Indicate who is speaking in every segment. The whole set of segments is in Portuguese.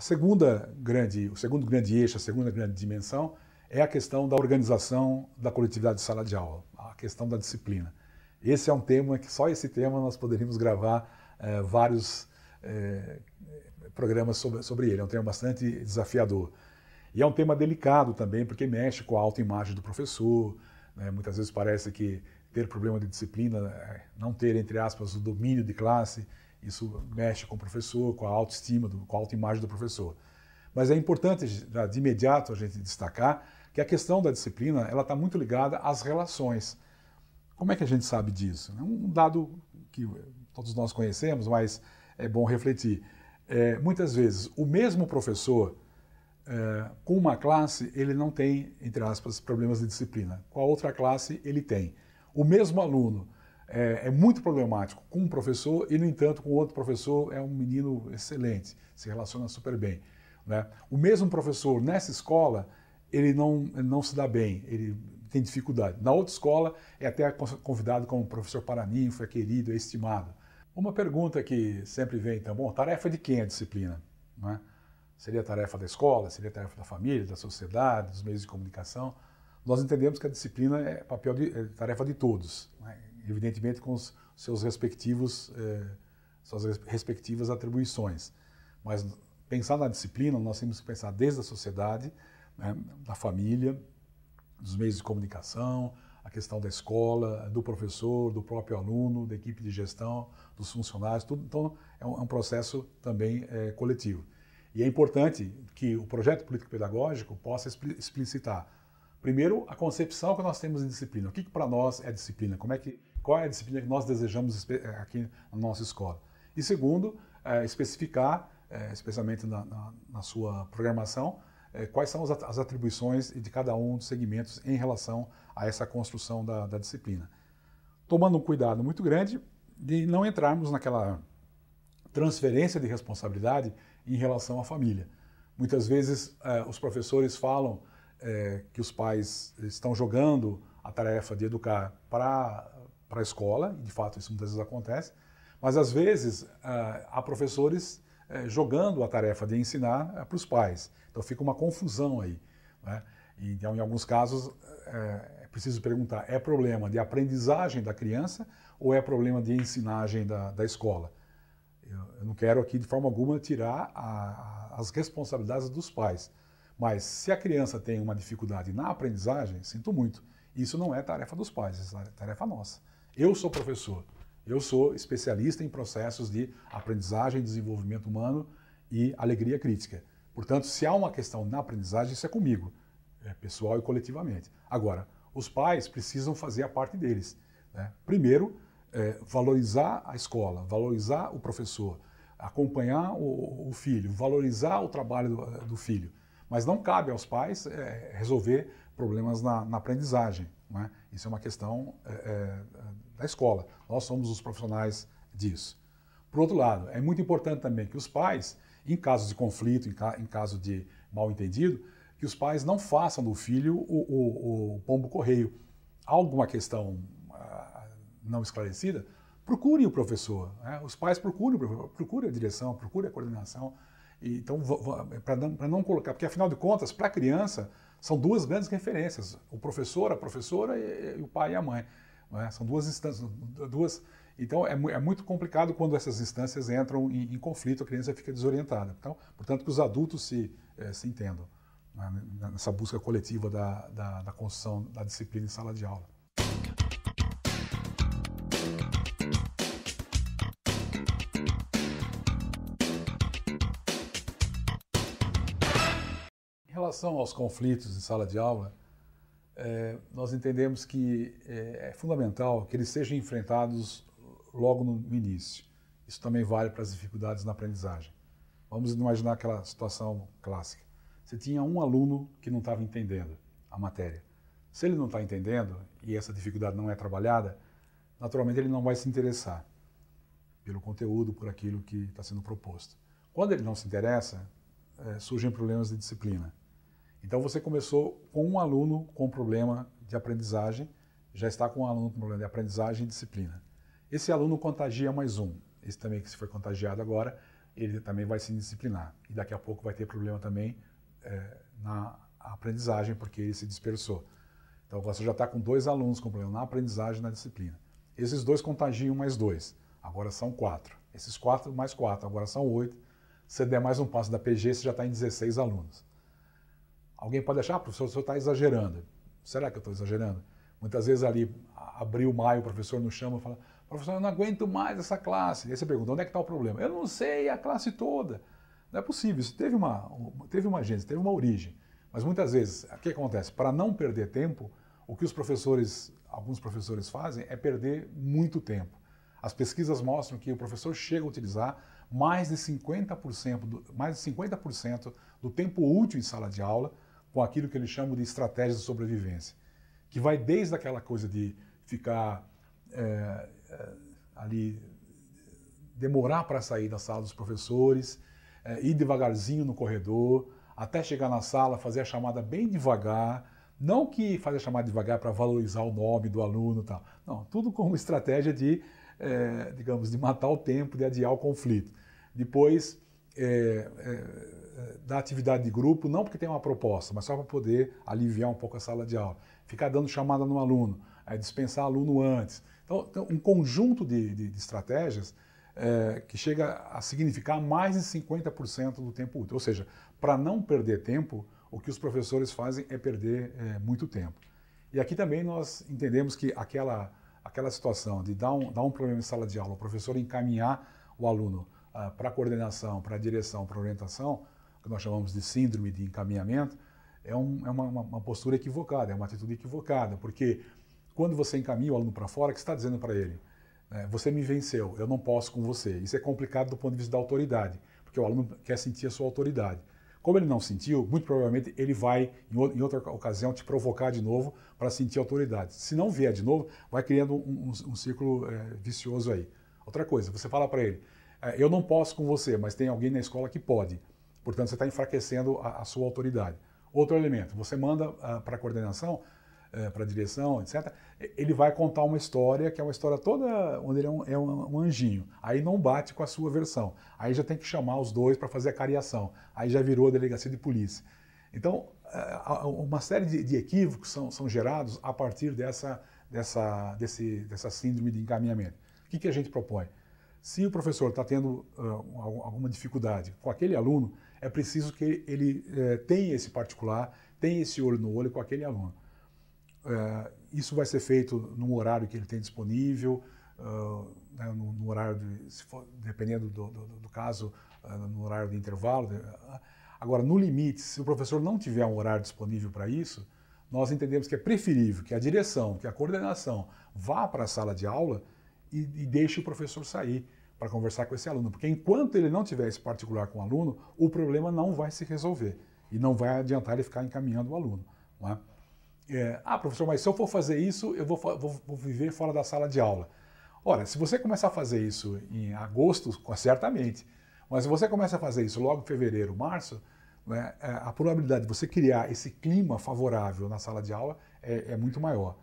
Speaker 1: A segunda grande, o segundo grande eixo, a segunda grande dimensão é a questão da organização da coletividade de sala de aula, a questão da disciplina. Esse é um tema que só esse tema nós poderíamos gravar eh, vários eh, programas sobre, sobre ele. É um tema bastante desafiador. E é um tema delicado também, porque mexe com a autoimagem do professor. Né? Muitas vezes parece que ter problema de disciplina, eh, não ter, entre aspas, o domínio de classe, isso mexe com o professor, com a autoestima, com a autoimagem do professor. Mas é importante, de imediato, a gente destacar que a questão da disciplina ela está muito ligada às relações. Como é que a gente sabe disso? É um dado que todos nós conhecemos, mas é bom refletir. É, muitas vezes, o mesmo professor, é, com uma classe, ele não tem, entre aspas, problemas de disciplina. Com a outra classe, ele tem. O mesmo aluno, é, é, muito problemático com um professor e, no entanto, com outro professor é um menino excelente, se relaciona super bem. Né? O mesmo professor nessa escola, ele não, ele não se dá bem, ele tem dificuldade. Na outra escola, é até convidado como professor paraninfo, é querido, é estimado. Uma pergunta que sempre vem, então, bom, tarefa de quem é a disciplina? Né? Seria tarefa da escola, seria tarefa da família, da sociedade, dos meios de comunicação? Nós entendemos que a disciplina é papel de é tarefa de todos. Né? evidentemente com os seus respectivos, eh, suas respectivas atribuições. Mas pensar na disciplina, nós temos que pensar desde a sociedade, né, da família, dos meios de comunicação, a questão da escola, do professor, do próprio aluno, da equipe de gestão, dos funcionários, tudo. Então, é um, é um processo também é, coletivo. E é importante que o projeto político-pedagógico possa explicitar, primeiro, a concepção que nós temos de disciplina. O que, que para nós é disciplina? Como é que qual é a disciplina que nós desejamos eh, aqui na nossa escola? E segundo, é, especificar, é, especialmente na, na, na, sua programação, é, quais são as atribuições de cada um dos segmentos em relação a essa construção da, da disciplina. Tomando um cuidado muito grande de não entrarmos naquela transferência de responsabilidade em relação à família. Muitas vezes os professores falam que os pais estão jogando a tarefa de educar para para a escola, e de fato isso muitas vezes acontece, mas às vezes ah, há professores eh, jogando a tarefa de ensinar eh, para os pais. Então fica uma confusão aí. Né? Então, em alguns casos, eh, é preciso perguntar: é problema de aprendizagem da criança ou é problema de ensinagem da, da escola? Eu, não quero aqui, de forma alguma, tirar a, as responsabilidades dos pais. Mas se a criança tem uma dificuldade na aprendizagem, sinto muito. Isso não é tarefa dos pais, isso é tarefa nossa. Eu sou professor, eu sou especialista em processos de aprendizagem, desenvolvimento humano e alegria crítica. Portanto, se há uma questão na aprendizagem, isso é comigo, é pessoal e coletivamente. Agora, os pais precisam fazer a parte deles. Né? Primeiro, é, valorizar a escola, valorizar o professor, acompanhar o, o filho, valorizar o trabalho do, do, filho. Mas não cabe aos pais é, resolver problemas na, na aprendizagem. É? Isso é uma questão é, é, da escola. Nós somos os profissionais disso. Por outro lado, é muito importante também que os pais, em caso de conflito, em, ca, em caso de mal entendido, que os pais não façam do filho o, o, o pombo correio. Alguma questão ah, não esclarecida, procurem o professor. Né? Os pais procurem, procurem a direção, procurem a coordenação. E, então, para não, não colocar, porque afinal de contas, para a criança, são duas grandes referências, o professor, a professora e, e o pai e a mãe. É? São duas instâncias, duas... Então é, é, muito complicado quando essas instâncias entram em, em, conflito, a criança fica desorientada. Então, portanto, que os adultos se, é, se entendam né? nessa busca coletiva da, da, da construção da disciplina em sala de aula. relação aos conflitos em sala de aula, é, nós entendemos que é, é, fundamental que eles sejam enfrentados logo no início. Isso também vale para as dificuldades na aprendizagem. Vamos imaginar aquela situação clássica. Você tinha um aluno que não estava entendendo a matéria. Se ele não está entendendo e essa dificuldade não é trabalhada, naturalmente ele não vai se interessar pelo conteúdo, por aquilo que está sendo proposto. Quando ele não se interessa, é, surgem problemas de disciplina. Então você começou com um aluno com problema de aprendizagem, já está com um aluno com problema de aprendizagem e disciplina. Esse aluno contagia mais um. Esse também que se foi contagiado agora, ele também vai se disciplinar. E daqui a pouco vai ter problema também é, na aprendizagem, porque ele se dispersou. Então você já está com dois alunos com problema na aprendizagem e na disciplina. Esses dois contagiam mais dois, agora são quatro. Esses quatro mais quatro, agora são oito. Se der mais um passo da PG, você já está em 16 alunos. Alguém pode achar, ah, professor, o senhor está exagerando. Será que eu estou exagerando? Muitas vezes ali, abril, maio, o professor nos chama e fala, professor, eu não aguento mais essa classe. E aí você pergunta, onde é que está o problema? Eu não sei, a classe toda. Não é possível, isso teve uma, teve uma gênese, teve uma origem. Mas muitas vezes, o que acontece? Para não perder tempo, o que os professores, alguns professores fazem é perder muito tempo. As pesquisas mostram que o professor chega a utilizar mais de 50%, do, mais de 50 do tempo útil em sala de aula com aquilo que eles chamam de estratégias de sobrevivência, que vai desde aquela coisa de ficar é, é, ali, demorar para sair da sala dos professores, é, ir devagarzinho no corredor, até chegar na sala, fazer a chamada bem devagar, não que fazer a chamada devagar para valorizar o nome do aluno e tal. Não, tudo como estratégia de, é, digamos, de matar o tempo, de adiar o conflito. Depois, é, é, da atividade de grupo, não porque tem uma proposta, mas só para poder aliviar um pouco a sala de aula. Ficar dando chamada no aluno, é, dispensar aluno antes. Então, um conjunto de, de, de estratégias é, que chega a significar mais de 50% do tempo útil. Ou seja, para não perder tempo, o que os professores fazem é perder é, muito tempo. E aqui também nós entendemos que aquela, aquela situação de dar um, dar um problema em sala de aula, o professor encaminhar o aluno ah, para para coordenação, para direção, para orientação, que nós chamamos de síndrome de encaminhamento, é, um, é uma, uma, postura equivocada, é uma atitude equivocada, porque quando você encaminha o aluno para fora, o que você está dizendo para ele? É, você me venceu, eu não posso com você. Isso é complicado do ponto de vista da autoridade, porque o aluno quer sentir a sua autoridade. Como ele não sentiu, muito provavelmente ele vai, em outra ocasião, te provocar de novo para sentir autoridade. Se não vier de novo, vai criando um, um, um círculo é, vicioso aí. Outra coisa, você fala para ele, é, eu não posso com você, mas tem alguém na escola que pode. Portanto, você está enfraquecendo a, a, sua autoridade. Outro elemento, você manda ah, para a coordenação, eh, para a direção, etc. Ele vai contar uma história que é uma história toda onde ele é um, é um anjinho. Aí não bate com a sua versão. Aí já tem que chamar os dois para fazer a cariação. Aí já virou a delegacia de polícia. Então, eh, uma série de, de equívocos são, são, gerados a partir dessa, dessa, desse, dessa síndrome de encaminhamento. O que, que a gente propõe? Se o professor está tendo uh, alguma dificuldade com aquele aluno, é preciso que ele uh, tenha esse particular, tenha esse olho no olho com aquele aluno. Uh, isso vai ser feito no horário que ele tem disponível, ah, né, no, no, horário, de, for, dependendo do, do, do caso, ah, no horário de intervalo. Agora, no limite, se o professor não tiver um horário disponível para isso, nós entendemos que é preferível que a direção, que a coordenação vá para a sala de aula e, e deixe o professor sair para conversar com esse aluno, porque enquanto ele não tiver esse particular com o aluno, o problema não vai se resolver e não vai adiantar ele ficar encaminhando o aluno. Não é? É, ah, professor, mas se eu for fazer isso, eu vou, vou, vou, viver fora da sala de aula. olha se você começar a fazer isso em agosto, certamente, mas se você começa a fazer isso logo em fevereiro, março, né, a probabilidade de você criar esse clima favorável na sala de aula é, é muito maior.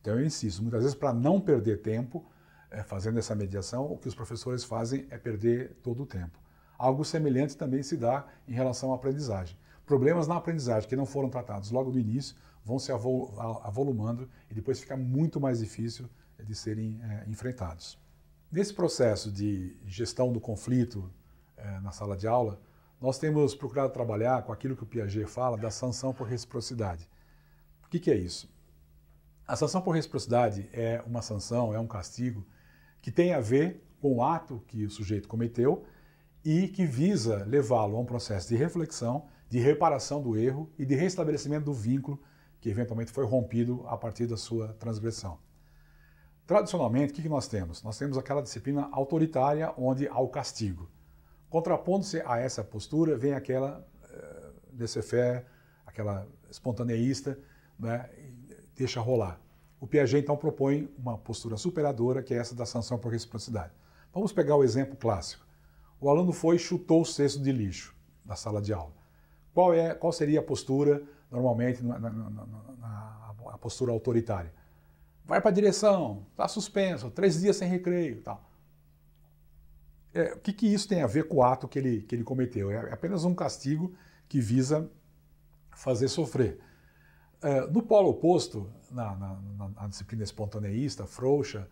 Speaker 1: Então eu insisto, muitas vezes para não perder tempo, é, fazendo essa mediação, o que os professores fazem é perder todo o tempo. Algo semelhante também se dá em relação à aprendizagem. Problemas na aprendizagem que não foram tratados logo no início vão se avol avolumando e depois fica muito mais difícil de serem é, enfrentados. Nesse processo de gestão do conflito é, na sala de aula, nós temos procurado trabalhar com aquilo que o Piaget fala da sanção por reciprocidade. O que, que é isso? A sanção por reciprocidade é uma sanção, é um castigo que tem a ver com o ato que o sujeito cometeu e que visa levá-lo a um processo de reflexão, de reparação do erro e de restabelecimento do vínculo que eventualmente foi rompido a partir da sua transgressão. Tradicionalmente, o que nós temos? Nós temos aquela disciplina autoritária onde há o castigo. Contrapondo-se a essa postura vem aquela uh, laissez-faire, aquela espontaneísta, né, deixa rolar. O Piaget então propõe uma postura superadora, que é essa da sanção por reciprocidade. Vamos pegar o exemplo clássico. O aluno foi e chutou o cesto de lixo da sala de aula. Qual, é, qual seria a postura, normalmente, na, na, na, na a postura autoritária? Vai para a direção, está suspenso, três dias sem recreio tal. É, o que, que, isso tem a ver com o ato que ele, que ele cometeu? É, é apenas um castigo que visa fazer sofrer. É, no polo oposto, na, na, na disciplina espontaneísta, frouxa,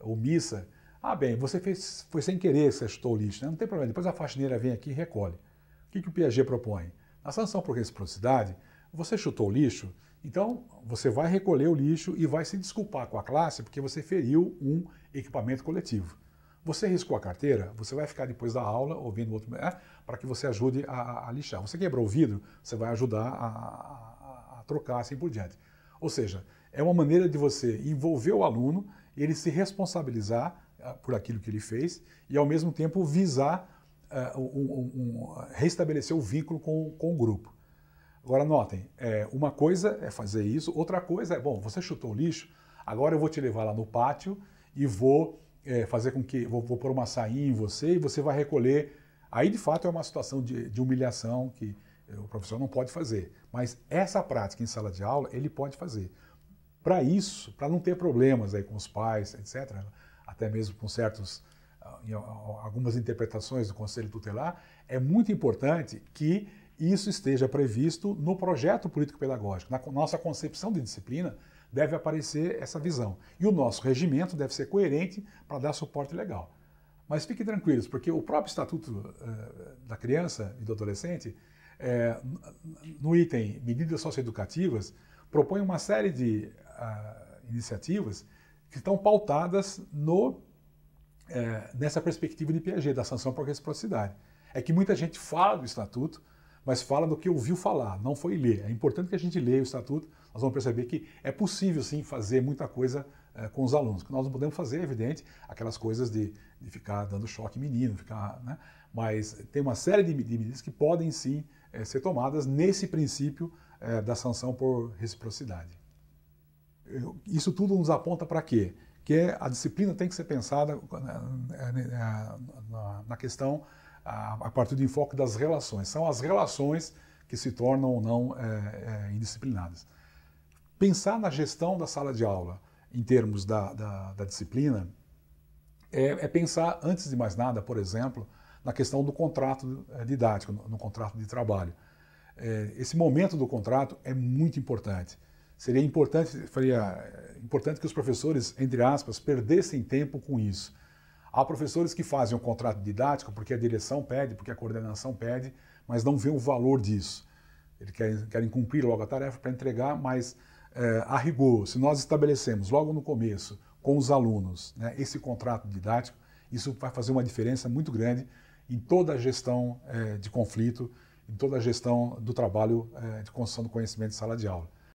Speaker 1: omissa, ah, bem, você fez, foi sem querer que você chutou o lixo, né? não tem problema, depois a faxineira vem aqui e recolhe. O que, que o Piaget propõe? Na sanção por reciprocidade, você chutou o lixo, então você vai recolher o lixo e vai se desculpar com a classe porque você feriu um equipamento coletivo. Você riscou a carteira, você vai ficar depois da aula ouvindo outro, né, para que você ajude a, a, lixar. Você quebrou o vidro, você vai ajudar a, trocar, assim por diante. Ou seja, é uma maneira de você envolver o aluno, ele se responsabilizar ah, por aquilo que ele fez e, ao mesmo tempo, visar uh, um, um, um, restabelecer o vínculo com, com o grupo. Agora, notem, é, uma coisa é fazer isso, outra coisa é, bom, você chutou o lixo, agora eu vou te levar lá no pátio e vou é, fazer com que, vou, vou pôr uma sainha em você e você vai recolher. Aí, de fato, é uma situação de, de humilhação que o professor não pode fazer. Mas essa prática em sala de aula, ele pode fazer. Para isso, para não ter problemas aí com os pais, etc., até mesmo com certos ah, algumas interpretações do Conselho Tutelar, é muito importante que isso esteja previsto no projeto político-pedagógico. Na nossa concepção de disciplina, deve aparecer essa visão. E o nosso regimento deve ser coerente para dar suporte legal. Mas fiquem tranquilos, porque o próprio Estatuto eh, da Criança e do Adolescente é, no item medidas socioeducativas, propõe uma série de uh, iniciativas que estão pautadas no, é, nessa perspectiva de Piaget, da sanção por reciprocidade. É que muita gente fala do estatuto, mas fala do que ouviu falar, não foi ler. É importante que a gente leia o estatuto, nós vamos perceber que é possível sim fazer muita coisa é, com os alunos. nós não podemos fazer, é evidente, aquelas coisas de, de ficar dando choque menino, ficar, né? mas tem uma série de, de medidas que podem sim é, ser tomadas nesse princípio é, da sanção por reciprocidade. Isso tudo nos aponta para quê? Que é, a disciplina tem que ser pensada na, né, né, né, na, na questão a, a, partir do enfoque das relações. São as relações que se tornam ou não é, é indisciplinadas. Pensar na gestão da sala de aula em termos da, da, da disciplina é, é pensar, antes de mais nada, por exemplo, na questão do contrato eh, didático, no, no contrato de trabalho. É, esse momento do contrato é muito importante. Seria importante, seria eh, importante que os professores, entre aspas, perdessem tempo com isso. Há professores que fazem um contrato didático porque a direção pede, porque a coordenação pede, mas não vê o valor disso. Eles querem, querem cumprir logo a tarefa para entregar, mas é, a rigor, se nós estabelecemos logo no começo com os alunos né, esse contrato didático, isso vai fazer uma diferença muito grande em toda a gestão é, de conflito, em toda a gestão do trabalho é, de construção do conhecimento em sala de aula.